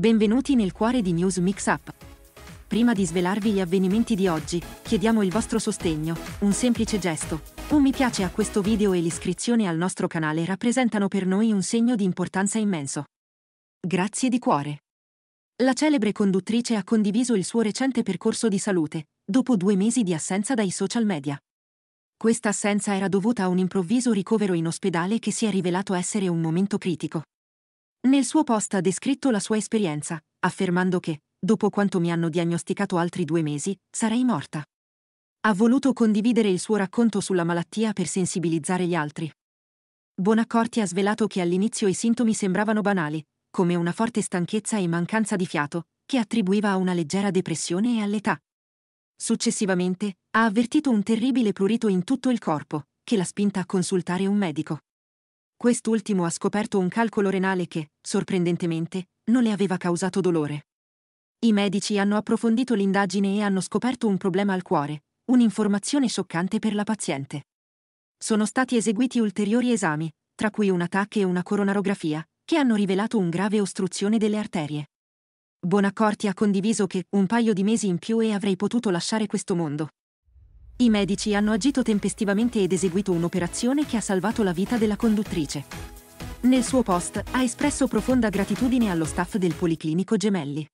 Benvenuti nel cuore di News Mix Up. Prima di svelarvi gli avvenimenti di oggi, chiediamo il vostro sostegno, un semplice gesto. Un mi piace a questo video e l'iscrizione al nostro canale rappresentano per noi un segno di importanza immenso. Grazie di cuore. La celebre conduttrice ha condiviso il suo recente percorso di salute, dopo due mesi di assenza dai social media. Questa assenza era dovuta a un improvviso ricovero in ospedale che si è rivelato essere un momento critico. Nel suo post ha descritto la sua esperienza, affermando che, dopo quanto mi hanno diagnosticato altri due mesi, sarei morta. Ha voluto condividere il suo racconto sulla malattia per sensibilizzare gli altri. Bonaccorti ha svelato che all'inizio i sintomi sembravano banali, come una forte stanchezza e mancanza di fiato, che attribuiva a una leggera depressione e all'età. Successivamente, ha avvertito un terribile prurito in tutto il corpo, che l'ha spinta a consultare un medico quest'ultimo ha scoperto un calcolo renale che, sorprendentemente, non le aveva causato dolore. I medici hanno approfondito l'indagine e hanno scoperto un problema al cuore, un'informazione scioccante per la paziente. Sono stati eseguiti ulteriori esami, tra cui un attacco e una coronarografia, che hanno rivelato un grave ostruzione delle arterie. Bonaccorti ha condiviso che, un paio di mesi in più e avrei potuto lasciare questo mondo, i medici hanno agito tempestivamente ed eseguito un'operazione che ha salvato la vita della conduttrice. Nel suo post ha espresso profonda gratitudine allo staff del Policlinico Gemelli.